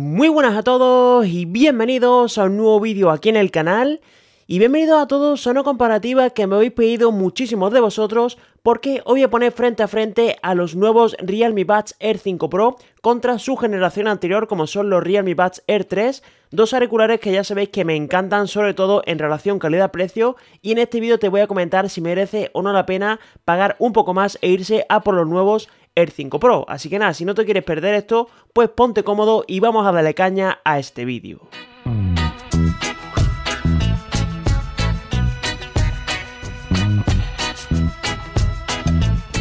Muy buenas a todos y bienvenidos a un nuevo vídeo aquí en el canal y bienvenidos a todos a una comparativa que me habéis pedido muchísimos de vosotros porque hoy voy a poner frente a frente a los nuevos Realme Buds Air 5 Pro contra su generación anterior como son los Realme Buds Air 3, dos auriculares que ya sabéis que me encantan sobre todo en relación calidad-precio y en este vídeo te voy a comentar si merece o no la pena pagar un poco más e irse a por los nuevos 5 Pro. Así que nada, si no te quieres perder esto, pues ponte cómodo y vamos a darle caña a este vídeo.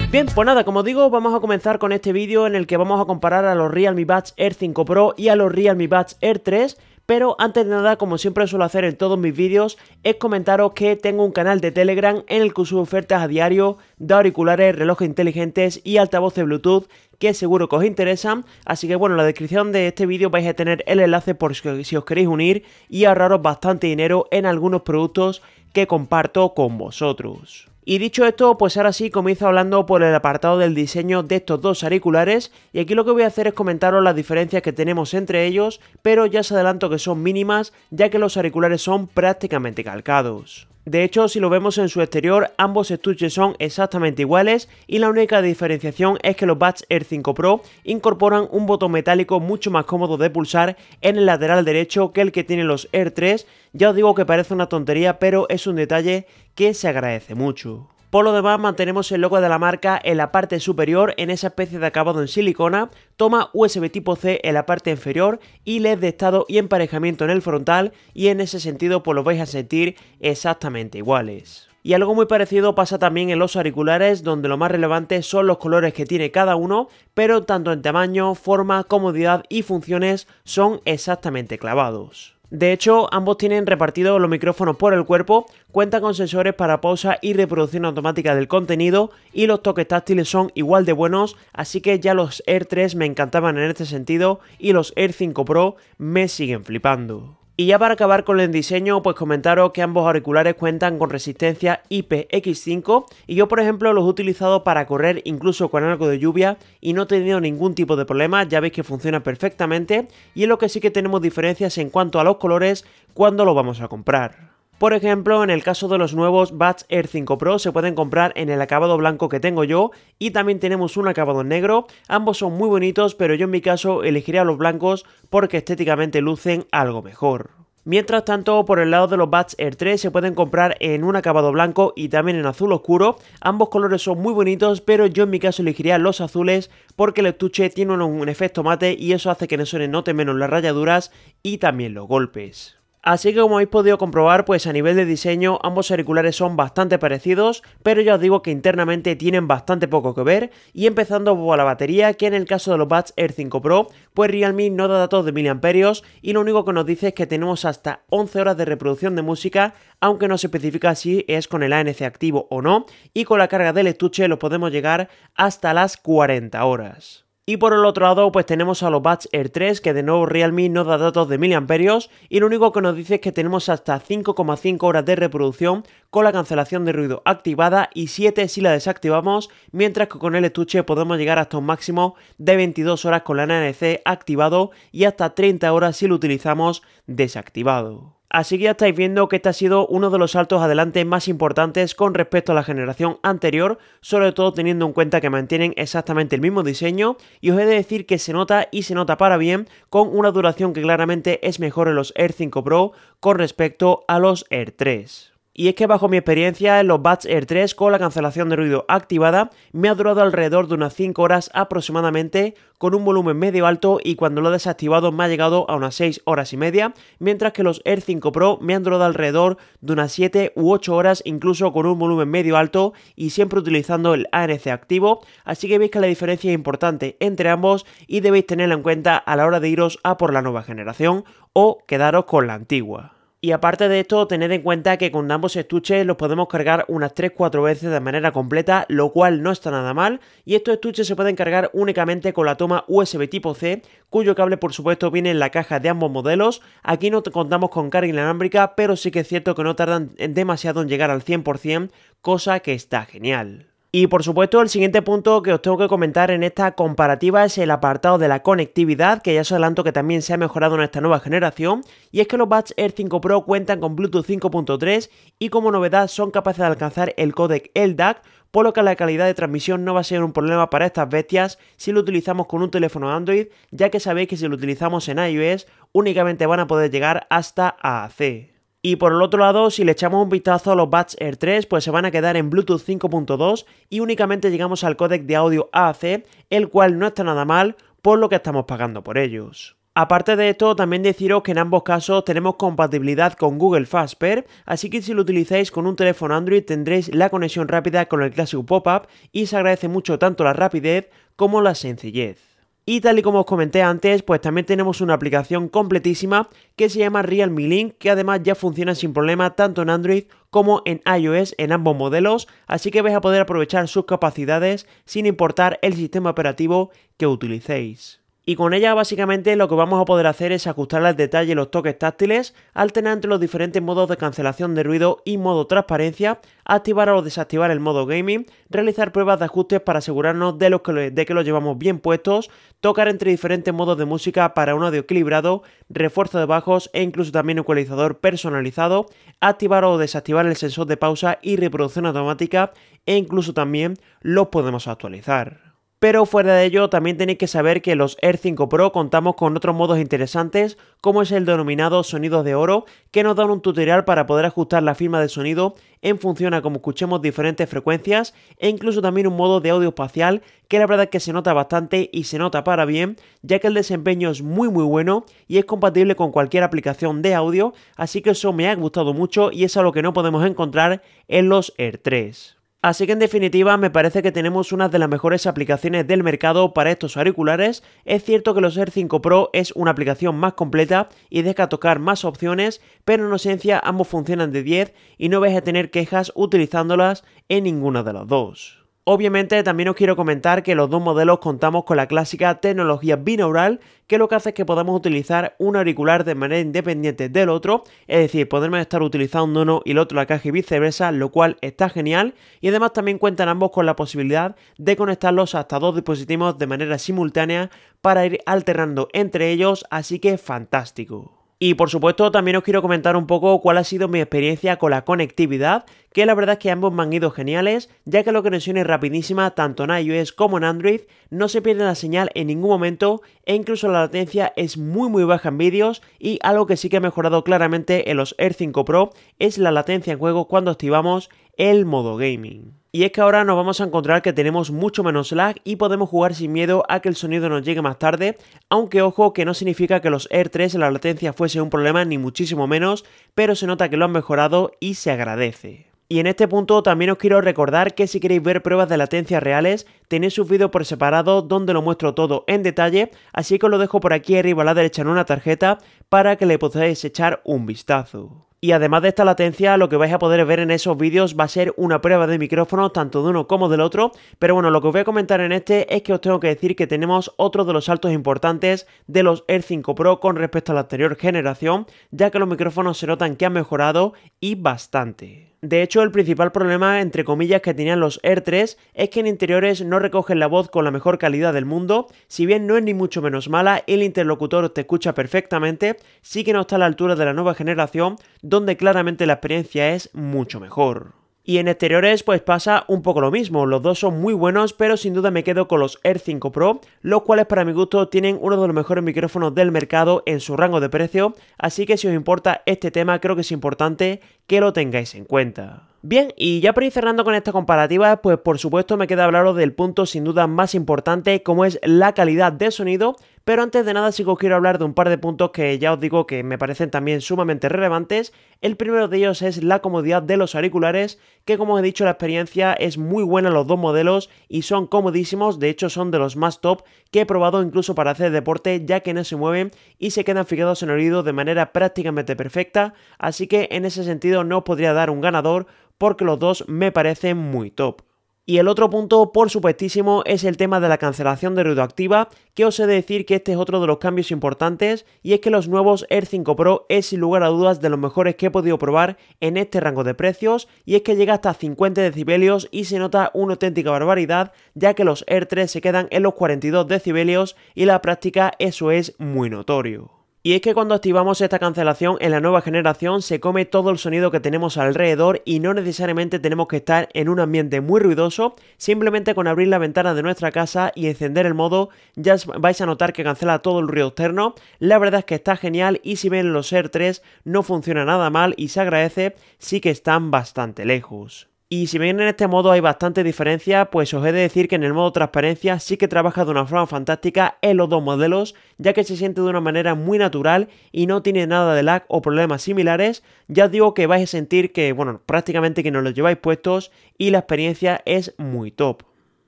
Bien, pues nada, como digo, vamos a comenzar con este vídeo en el que vamos a comparar a los Realme Buds Air 5 Pro y a los Realme Buds Air 3 pero antes de nada, como siempre suelo hacer en todos mis vídeos, es comentaros que tengo un canal de Telegram en el que subo ofertas a diario de auriculares, relojes inteligentes y altavoces Bluetooth que seguro que os interesan, así que bueno, en la descripción de este vídeo vais a tener el enlace por si os queréis unir y ahorraros bastante dinero en algunos productos que comparto con vosotros. Y dicho esto, pues ahora sí comienzo hablando por el apartado del diseño de estos dos auriculares y aquí lo que voy a hacer es comentaros las diferencias que tenemos entre ellos, pero ya os adelanto que son mínimas ya que los auriculares son prácticamente calcados. De hecho, si lo vemos en su exterior, ambos estuches son exactamente iguales y la única diferenciación es que los Buds Air 5 Pro incorporan un botón metálico mucho más cómodo de pulsar en el lateral derecho que el que tienen los Air 3. Ya os digo que parece una tontería, pero es un detalle que se agradece mucho. Por lo demás, mantenemos el logo de la marca en la parte superior en esa especie de acabado en silicona, toma USB tipo C en la parte inferior y LED de estado y emparejamiento en el frontal y en ese sentido pues lo vais a sentir exactamente iguales. Y algo muy parecido pasa también en los auriculares, donde lo más relevante son los colores que tiene cada uno, pero tanto en tamaño, forma, comodidad y funciones son exactamente clavados. De hecho, ambos tienen repartidos los micrófonos por el cuerpo, cuentan con sensores para pausa y reproducción automática del contenido y los toques táctiles son igual de buenos, así que ya los Air 3 me encantaban en este sentido y los Air 5 Pro me siguen flipando. Y ya para acabar con el diseño, pues comentaros que ambos auriculares cuentan con resistencia IPX5 y yo por ejemplo los he utilizado para correr incluso con algo de lluvia y no he tenido ningún tipo de problema, ya veis que funciona perfectamente y es lo que sí que tenemos diferencias en cuanto a los colores cuando lo vamos a comprar. Por ejemplo, en el caso de los nuevos Bats Air 5 Pro se pueden comprar en el acabado blanco que tengo yo y también tenemos un acabado negro, ambos son muy bonitos pero yo en mi caso elegiría los blancos porque estéticamente lucen algo mejor. Mientras tanto, por el lado de los Bats Air 3 se pueden comprar en un acabado blanco y también en azul oscuro. Ambos colores son muy bonitos, pero yo en mi caso elegiría los azules porque el estuche tiene un, efecto mate y eso hace que no se noten menos las rayaduras y también los golpes. Así que como habéis podido comprobar, pues a nivel de diseño ambos auriculares son bastante parecidos, pero ya os digo que internamente tienen bastante poco que ver, y empezando por la batería, que en el caso de los Buds Air 5 Pro, pues Realme no da datos de miliamperios, y lo único que nos dice es que tenemos hasta 11 horas de reproducción de música, aunque no se especifica si es con el ANC activo o no, y con la carga del estuche lo podemos llegar hasta las 40 horas. Y por el otro lado, pues tenemos a los Buds Air 3, que de nuevo Realme no da datos de miliamperios, y lo único que nos dice es que tenemos hasta 5,5 horas de reproducción con la cancelación de ruido activada y 7 si la desactivamos, mientras que con el estuche podemos llegar hasta un máximo de 22 horas con la ANC activado y hasta 30 horas si lo utilizamos desactivado. Así que ya estáis viendo que este ha sido uno de los saltos adelante más importantes con respecto a la generación anterior, sobre todo teniendo en cuenta que mantienen exactamente el mismo diseño y os he de decir que se nota y se nota para bien con una duración que claramente es mejor en los r 5 Pro con respecto a los r 3 y es que bajo mi experiencia en los Buds Air 3 con la cancelación de ruido activada me ha durado alrededor de unas 5 horas aproximadamente con un volumen medio alto y cuando lo he desactivado me ha llegado a unas 6 horas y media, mientras que los Air 5 Pro me han durado alrededor de unas 7 u 8 horas incluso con un volumen medio alto y siempre utilizando el ANC activo, así que veis que la diferencia es importante entre ambos y debéis tenerla en cuenta a la hora de iros a por la nueva generación o quedaros con la antigua. Y aparte de esto, tened en cuenta que con ambos estuches los podemos cargar unas 3-4 veces de manera completa, lo cual no está nada mal, y estos estuches se pueden cargar únicamente con la toma USB tipo C, cuyo cable por supuesto viene en la caja de ambos modelos, aquí no contamos con carga inalámbrica, pero sí que es cierto que no tardan demasiado en llegar al 100%, cosa que está genial. Y por supuesto, el siguiente punto que os tengo que comentar en esta comparativa es el apartado de la conectividad, que ya os adelanto que también se ha mejorado en esta nueva generación, y es que los Buds Air 5 Pro cuentan con Bluetooth 5.3 y como novedad son capaces de alcanzar el codec LDAC, por lo que la calidad de transmisión no va a ser un problema para estas bestias si lo utilizamos con un teléfono Android, ya que sabéis que si lo utilizamos en iOS únicamente van a poder llegar hasta AC. Y por el otro lado, si le echamos un vistazo a los Buds Air 3, pues se van a quedar en Bluetooth 5.2 y únicamente llegamos al códec de audio AAC, el cual no está nada mal por lo que estamos pagando por ellos. Aparte de esto, también deciros que en ambos casos tenemos compatibilidad con Google Fast así que si lo utilizáis con un teléfono Android tendréis la conexión rápida con el clásico pop-up y se agradece mucho tanto la rapidez como la sencillez. Y tal y como os comenté antes, pues también tenemos una aplicación completísima que se llama Realme Link, que además ya funciona sin problema tanto en Android como en iOS en ambos modelos, así que vais a poder aprovechar sus capacidades sin importar el sistema operativo que utilicéis. Y con ella básicamente lo que vamos a poder hacer es ajustar al detalle los toques táctiles, alternar entre los diferentes modos de cancelación de ruido y modo transparencia, activar o desactivar el modo gaming, realizar pruebas de ajustes para asegurarnos de, que, que los llevamos bien puestos, tocar entre diferentes modos de música para un audio equilibrado, refuerzo de bajos e incluso también ecualizador personalizado, activar o desactivar el sensor de pausa y reproducción automática e incluso también los podemos actualizar. Pero fuera de ello, también tenéis que saber que los r 5 Pro contamos con otros modos interesantes, como es el denominado sonidos de oro, que nos dan un tutorial para poder ajustar la firma de sonido en función a cómo escuchemos diferentes frecuencias, e incluso también un modo de audio espacial, que la verdad es que se nota bastante y se nota para bien, ya que el desempeño es muy muy bueno y es compatible con cualquier aplicación de audio, así que eso me ha gustado mucho y es algo que no podemos encontrar en los Air 3. Así que en definitiva me parece que tenemos una de las mejores aplicaciones del mercado para estos auriculares. Es cierto que los Air 5 Pro es una aplicación más completa y deja tocar más opciones, pero en esencia ambos funcionan de 10 y no vais a tener quejas utilizándolas en ninguna de las dos. Obviamente también os quiero comentar que los dos modelos contamos con la clásica tecnología binaural, que lo que hace es que podamos utilizar un auricular de manera independiente del otro, es decir, podemos estar utilizando uno y el otro la caja y viceversa, lo cual está genial, y además también cuentan ambos con la posibilidad de conectarlos hasta dos dispositivos de manera simultánea para ir alternando entre ellos, así que fantástico. Y por supuesto también os quiero comentar un poco cuál ha sido mi experiencia con la conectividad, que la verdad es que ambos me han ido geniales, ya que la conexión es rapidísima tanto en iOS como en Android, no se pierde la señal en ningún momento e incluso la latencia es muy muy baja en vídeos y algo que sí que ha mejorado claramente en los Air 5 Pro es la latencia en juego cuando activamos el modo gaming. Y es que ahora nos vamos a encontrar que tenemos mucho menos lag y podemos jugar sin miedo a que el sonido nos llegue más tarde, aunque ojo que no significa que los Air 3 la latencia fuese un problema ni muchísimo menos, pero se nota que lo han mejorado y se agradece. Y en este punto también os quiero recordar que si queréis ver pruebas de latencias reales, tenéis sus vídeos por separado donde lo muestro todo en detalle, así que os lo dejo por aquí arriba a la derecha en una tarjeta para que le podáis echar un vistazo. Y además de esta latencia, lo que vais a poder ver en esos vídeos va a ser una prueba de micrófonos, tanto de uno como del otro. Pero bueno, lo que os voy a comentar en este es que os tengo que decir que tenemos otro de los saltos importantes de los Air 5 Pro con respecto a la anterior generación, ya que los micrófonos se notan que han mejorado y bastante. De hecho, el principal problema, entre comillas, que tenían los Air 3 es que en interiores no recogen la voz con la mejor calidad del mundo, si bien no es ni mucho menos mala, el interlocutor te escucha perfectamente, sí que no está a la altura de la nueva generación, donde claramente la experiencia es mucho mejor. Y en exteriores pues pasa un poco lo mismo, los dos son muy buenos pero sin duda me quedo con los r 5 Pro, los cuales para mi gusto tienen uno de los mejores micrófonos del mercado en su rango de precio, así que si os importa este tema creo que es importante que lo tengáis en cuenta. Bien, y ya para ir cerrando con esta comparativa pues por supuesto me queda hablaros del punto sin duda más importante, como es la calidad de sonido, pero antes de nada sí que os quiero hablar de un par de puntos que ya os digo que me parecen también sumamente relevantes. El primero de ellos es la comodidad de los auriculares, que como os he dicho la experiencia es muy buena en los dos modelos y son comodísimos, de hecho son de los más top que he probado incluso para hacer deporte, ya que no se mueven y se quedan fijados en el oído de manera prácticamente perfecta, así que en ese sentido no no podría dar un ganador porque los dos me parecen muy top. Y el otro punto, por supuestísimo, es el tema de la cancelación de ruido activa, que os he de decir que este es otro de los cambios importantes, y es que los nuevos Air 5 Pro es sin lugar a dudas de los mejores que he podido probar en este rango de precios, y es que llega hasta 50 decibelios y se nota una auténtica barbaridad, ya que los Air 3 se quedan en los 42 decibelios y la práctica eso es muy notorio. Y es que cuando activamos esta cancelación en la nueva generación se come todo el sonido que tenemos alrededor y no necesariamente tenemos que estar en un ambiente muy ruidoso, simplemente con abrir la ventana de nuestra casa y encender el modo ya vais a notar que cancela todo el ruido externo, la verdad es que está genial y si ven los Air 3 no funciona nada mal y se agradece, sí que están bastante lejos. Y si bien en este modo hay bastante diferencia, pues os he de decir que en el modo transparencia sí que trabaja de una forma fantástica en los dos modelos, ya que se siente de una manera muy natural y no tiene nada de lag o problemas similares, ya os digo que vais a sentir que, bueno, prácticamente que no los lleváis puestos y la experiencia es muy top.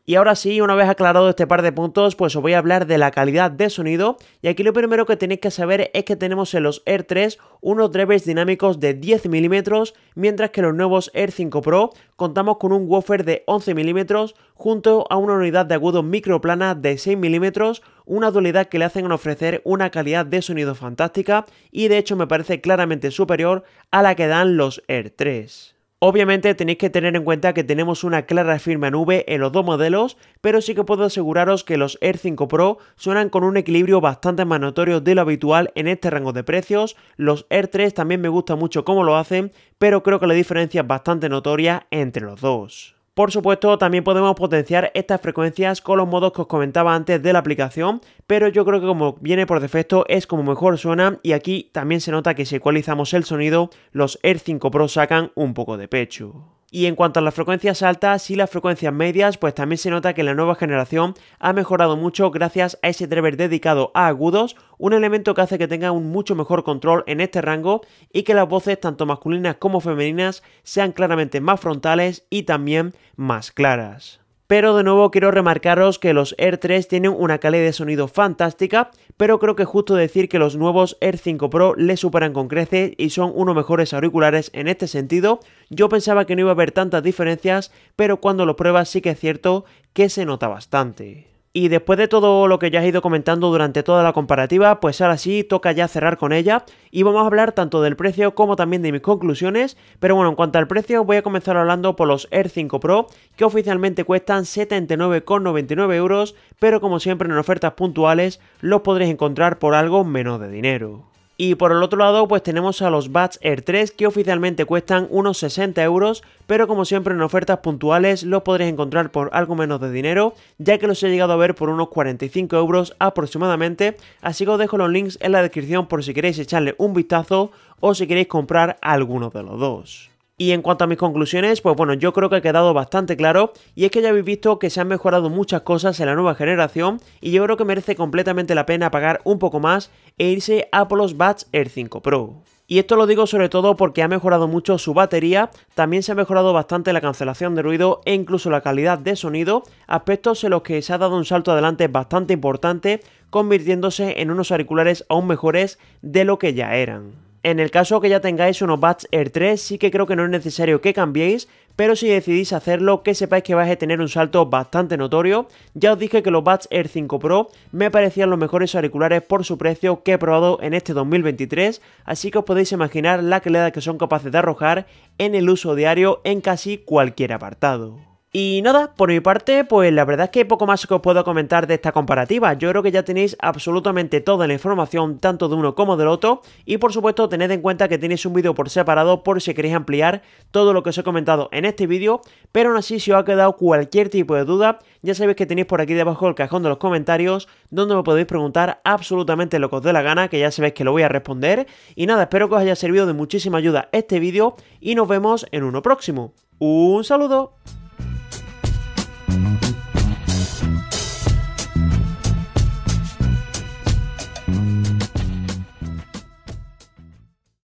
Y ahora sí, una vez aclarado este par de puntos, pues os voy a hablar de la calidad de sonido. Y aquí lo primero que tenéis que saber es que tenemos en los Air 3 unos drivers dinámicos de 10 mm mientras que los nuevos Air 5 Pro contamos con un woofer de 11 mm junto a una unidad de agudo microplana de 6 mm una dualidad que le hacen ofrecer una calidad de sonido fantástica y de hecho me parece claramente superior a la que dan los Air 3. Obviamente tenéis que tener en cuenta que tenemos una clara firma nube en los dos modelos, pero sí que puedo aseguraros que los Air 5 Pro suenan con un equilibrio bastante más notorio de lo habitual en este rango de precios, los Air 3 también me gusta mucho cómo lo hacen, pero creo que la diferencia es bastante notoria entre los dos. Por supuesto, también podemos potenciar estas frecuencias con los modos que os comentaba antes de la aplicación, pero yo creo que como viene por defecto es como mejor suena y aquí también se nota que si ecualizamos el sonido, los Air 5 Pro sacan un poco de pecho. Y en cuanto a las frecuencias altas y las frecuencias medias, pues también se nota que la nueva generación ha mejorado mucho gracias a ese driver dedicado a agudos, un elemento que hace que tenga un mucho mejor control en este rango y que las voces tanto masculinas como femeninas sean claramente más frontales y también más claras. Pero de nuevo quiero remarcaros que los Air 3 tienen una calidad de sonido fantástica, pero creo que es justo decir que los nuevos Air 5 Pro le superan con creces y son unos mejores auriculares en este sentido. Yo pensaba que no iba a haber tantas diferencias, pero cuando lo pruebas sí que es cierto que se nota bastante. Y después de todo lo que ya has ido comentando durante toda la comparativa, pues ahora sí toca ya cerrar con ella y vamos a hablar tanto del precio como también de mis conclusiones, pero bueno, en cuanto al precio voy a comenzar hablando por los Air 5 Pro, que oficialmente cuestan 79,99 euros, pero como siempre en ofertas puntuales los podréis encontrar por algo menos de dinero. Y por el otro lado, pues tenemos a los Bats Air 3 que oficialmente cuestan unos 60 euros, pero como siempre en ofertas puntuales los podréis encontrar por algo menos de dinero, ya que los he llegado a ver por unos 45 euros aproximadamente, así que os dejo los links en la descripción por si queréis echarle un vistazo o si queréis comprar alguno de los dos. Y en cuanto a mis conclusiones, pues bueno, yo creo que ha quedado bastante claro y es que ya habéis visto que se han mejorado muchas cosas en la nueva generación y yo creo que merece completamente la pena pagar un poco más e irse a por los Buds Air 5 Pro. Y esto lo digo sobre todo porque ha mejorado mucho su batería, también se ha mejorado bastante la cancelación de ruido e incluso la calidad de sonido, aspectos en los que se ha dado un salto adelante bastante importante, convirtiéndose en unos auriculares aún mejores de lo que ya eran. En el caso que ya tengáis unos Buds Air 3, sí que creo que no es necesario que cambiéis, pero si decidís hacerlo, que sepáis que vais a tener un salto bastante notorio. Ya os dije que los Buds Air 5 Pro me parecían los mejores auriculares por su precio que he probado en este 2023, así que os podéis imaginar la calidad que son capaces de arrojar en el uso diario en casi cualquier apartado. Y nada, por mi parte, pues la verdad es que poco más que os puedo comentar de esta comparativa. Yo creo que ya tenéis absolutamente toda la información, tanto de uno como del otro. Y por supuesto, tened en cuenta que tenéis un vídeo por separado por si queréis ampliar todo lo que os he comentado en este vídeo. Pero aún así, si os ha quedado cualquier tipo de duda, ya sabéis que tenéis por aquí debajo el cajón de los comentarios, donde me podéis preguntar absolutamente lo que os dé la gana, que ya sabéis que lo voy a responder. Y nada, espero que os haya servido de muchísima ayuda este vídeo y nos vemos en uno próximo. Un saludo.